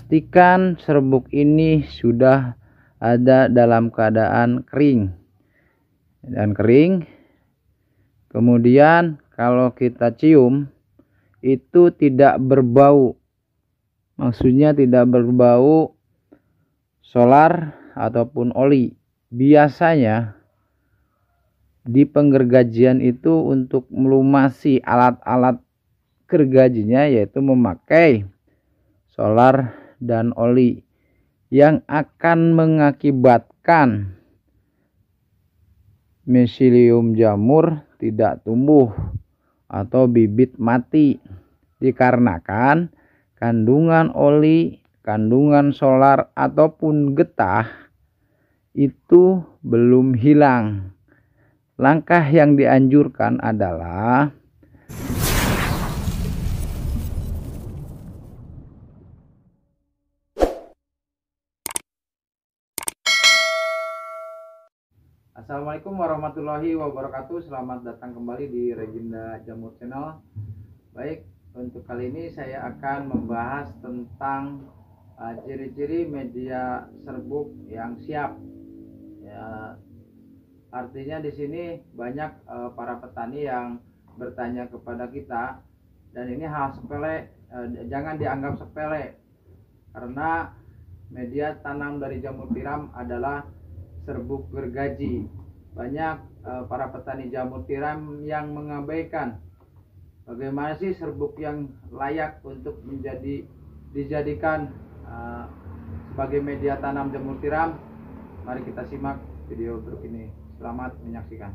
Pastikan serbuk ini sudah ada dalam keadaan kering dan kering. Kemudian kalau kita cium itu tidak berbau. Maksudnya tidak berbau solar ataupun oli. Biasanya di penggergajian itu untuk melumasi alat-alat gergajinya yaitu memakai solar dan oli yang akan mengakibatkan mesilium jamur tidak tumbuh atau bibit mati dikarenakan kandungan oli, kandungan solar ataupun getah itu belum hilang. Langkah yang dianjurkan adalah Assalamualaikum warahmatullahi wabarakatuh. Selamat datang kembali di Regina Jamur Channel. Baik, untuk kali ini saya akan membahas tentang uh, ciri-ciri uh, media serbuk yang siap. Ya, artinya di sini banyak uh, para petani yang bertanya kepada kita dan ini hal sepele, uh, jangan dianggap sepele karena media tanam dari jamur tiram adalah serbuk gergaji. Banyak eh, para petani jamur tiram yang mengabaikan bagaimana sih serbuk yang layak untuk menjadi dijadikan eh, sebagai media tanam jamur tiram. Mari kita simak video berikut ini. Selamat menyaksikan.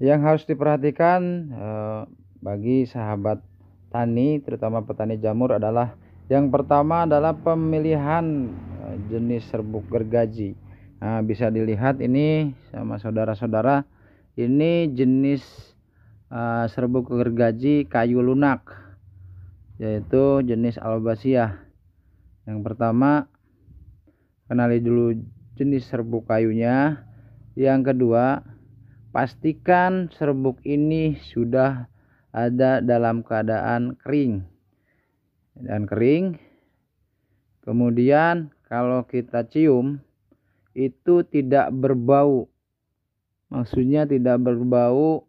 Yang harus diperhatikan eh, bagi sahabat tani terutama petani jamur adalah yang pertama adalah pemilihan jenis serbuk gergaji Nah, bisa dilihat ini sama saudara-saudara, ini jenis uh, serbuk gergaji kayu lunak, yaitu jenis albasia. Yang pertama, kenali dulu jenis serbuk kayunya. Yang kedua, pastikan serbuk ini sudah ada dalam keadaan kering dan kering. Kemudian kalau kita cium itu tidak berbau maksudnya tidak berbau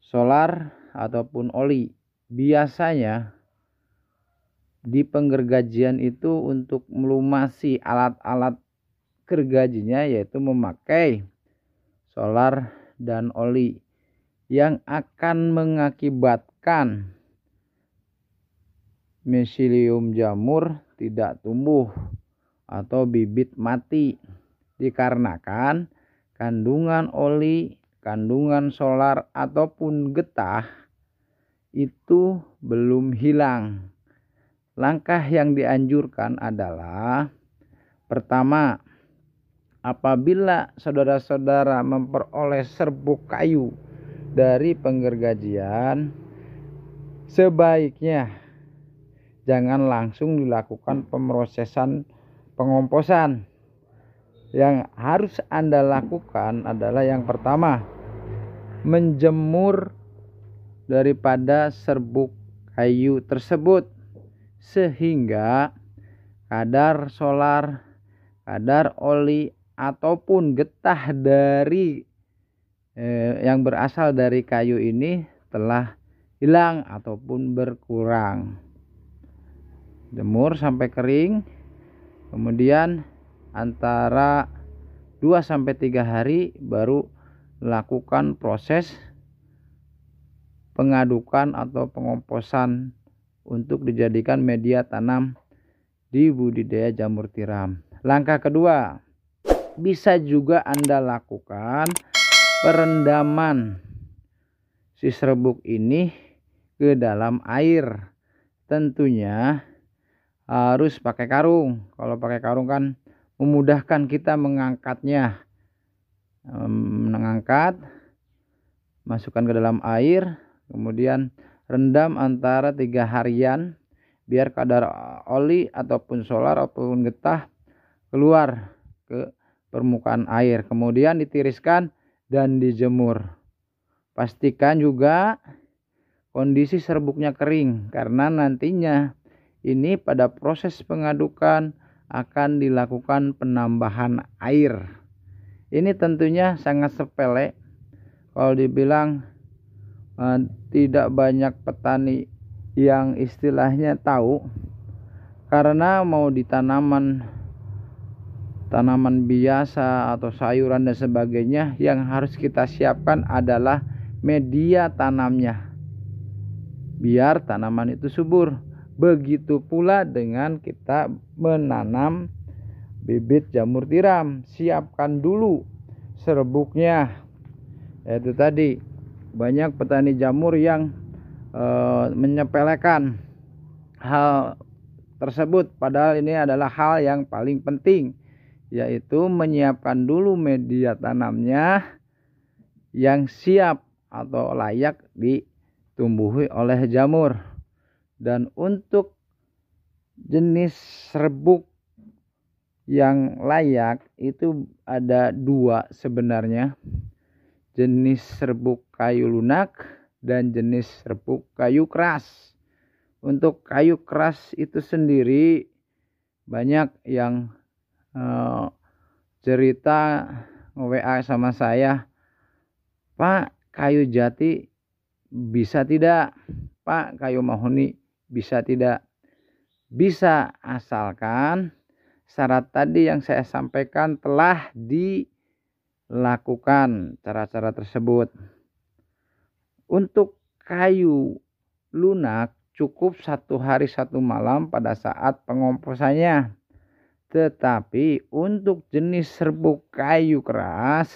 solar ataupun oli biasanya di penggergajian itu untuk melumasi alat-alat gergajinya yaitu memakai solar dan oli yang akan mengakibatkan mesilium jamur tidak tumbuh atau bibit mati dikarenakan kandungan oli, kandungan solar ataupun getah itu belum hilang. Langkah yang dianjurkan adalah pertama apabila saudara-saudara memperoleh serbuk kayu dari penggergajian sebaiknya jangan langsung dilakukan pemrosesan pengomposan yang harus Anda lakukan adalah yang pertama menjemur daripada serbuk kayu tersebut sehingga kadar solar, kadar oli ataupun getah dari eh, yang berasal dari kayu ini telah hilang ataupun berkurang. Jemur sampai kering kemudian antara 2 sampai 3 hari baru lakukan proses pengadukan atau pengomposan untuk dijadikan media tanam di budidaya jamur tiram. Langkah kedua, bisa juga Anda lakukan perendaman si serbuk ini ke dalam air. Tentunya harus pakai karung. Kalau pakai karung kan memudahkan kita mengangkatnya. Mengangkat, masukkan ke dalam air, kemudian rendam antara tiga harian biar kadar oli ataupun solar ataupun getah keluar ke permukaan air. Kemudian ditiriskan dan dijemur. Pastikan juga kondisi serbuknya kering karena nantinya ini pada proses pengadukan akan dilakukan penambahan air. Ini tentunya sangat sepele. Kalau dibilang eh, tidak banyak petani yang istilahnya tahu karena mau ditanaman tanaman biasa atau sayuran dan sebagainya yang harus kita siapkan adalah media tanamnya biar tanaman itu subur Begitu pula dengan kita menanam bibit jamur tiram, siapkan dulu serbuknya. Itu tadi banyak petani jamur yang e, menyepelekan hal tersebut padahal ini adalah hal yang paling penting yaitu menyiapkan dulu media tanamnya yang siap atau layak ditumbuhi oleh jamur. Dan untuk jenis serbuk yang layak itu ada dua sebenarnya. Jenis serbuk kayu lunak dan jenis serbuk kayu keras. Untuk kayu keras itu sendiri banyak yang uh, cerita WA sama saya, Pak kayu jati bisa tidak? Pak kayu mahoni bisa tidak bisa asalkan syarat tadi yang saya sampaikan telah dilakukan cara-cara tersebut. Untuk kayu lunak cukup satu hari satu malam pada saat pengomposannya. Tetapi untuk jenis serbuk kayu keras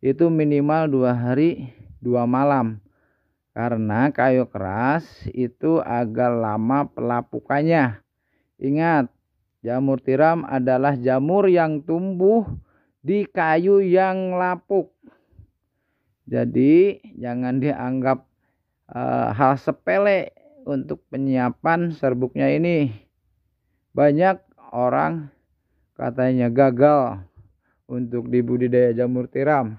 itu minimal dua hari dua malam karena kayu keras itu agak lama pelapukannya. Ingat, jamur tiram adalah jamur yang tumbuh di kayu yang lapuk. Jadi, jangan dianggap e, hal sepele untuk penyiapan serbuknya ini. Banyak orang katanya gagal untuk dibudidaya jamur tiram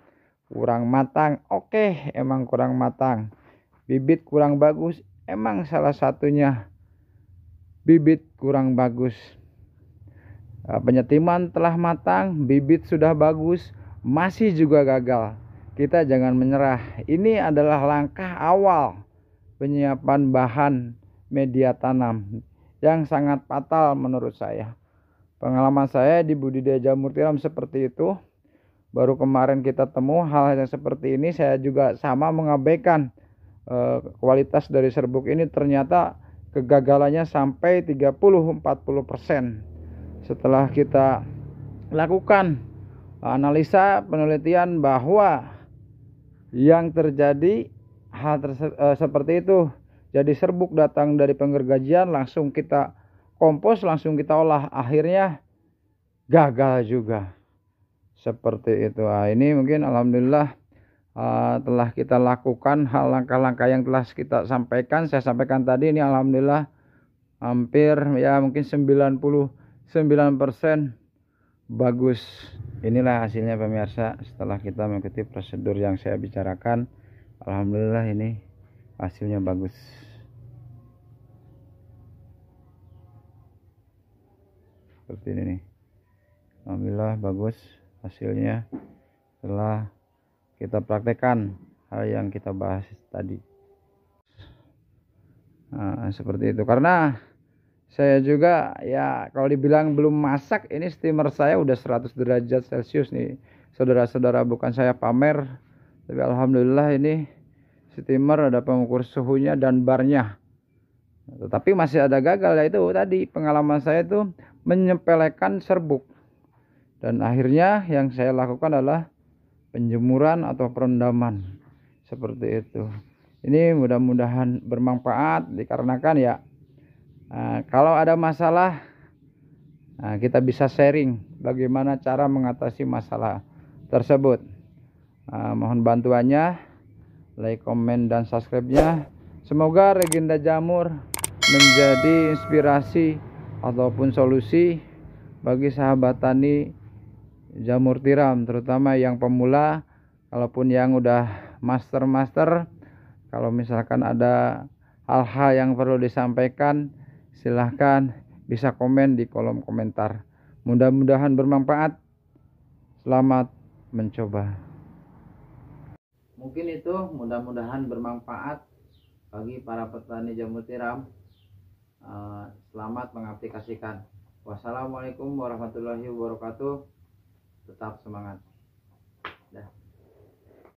kurang matang. Oke, emang kurang matang bibit kurang bagus emang salah satunya bibit kurang bagus eh, penyetiman telah matang bibit sudah bagus masih juga gagal kita jangan menyerah ini adalah langkah awal penyiapan bahan media tanam yang sangat fatal menurut saya pengalaman saya di budidaya jamur tiram seperti itu baru kemarin kita temu hal yang seperti ini saya juga sama mengabaikan Eh, kualitas dari serbuk ini ternyata kegagalannya sampai 30-40% setelah kita lakukan analisa penelitian bahwa yang terjadi hal eh, seperti itu jadi serbuk datang dari penggergajian langsung kita kompos langsung kita olah akhirnya gagal juga seperti itu nah, ini mungkin alhamdulillah uh, telah kita lakukan, hal langkah-langkah yang telah kita sampaikan. Saya sampaikan tadi ini alhamdulillah hampir ya mungkin 99% bagus. Inilah hasilnya pemirsa setelah kita mengikuti prosedur yang saya bicarakan. Alhamdulillah ini hasilnya bagus. Seperti ini nih. Alhamdulillah bagus hasilnya telah kita praktekkan hal yang kita bahas tadi nah, seperti itu karena saya juga ya kalau dibilang belum masak ini steamer saya udah 100 derajat celcius nih saudara-saudara bukan saya pamer tapi alhamdulillah ini steamer ada pengukur suhunya dan barnya tetapi masih ada gagal yaitu tadi pengalaman saya itu menyepelekan serbuk dan akhirnya yang saya lakukan adalah penjemuran atau perendaman seperti itu ini mudah-mudahan bermanfaat dikarenakan ya eh, kalau ada masalah eh, kita bisa sharing bagaimana cara mengatasi masalah tersebut eh, mohon bantuannya like comment dan subscribe-nya semoga regenda jamur menjadi inspirasi ataupun solusi bagi sahabat tani jamur tiram terutama yang pemula kalaupun yang udah master-master kalau misalkan ada hal-hal yang perlu disampaikan silahkan bisa komen di kolom komentar mudah-mudahan bermanfaat selamat mencoba mungkin itu mudah-mudahan bermanfaat bagi para petani jamur tiram eh, selamat mengaplikasikan wassalamualaikum warahmatullahi wabarakatuh tetap semangat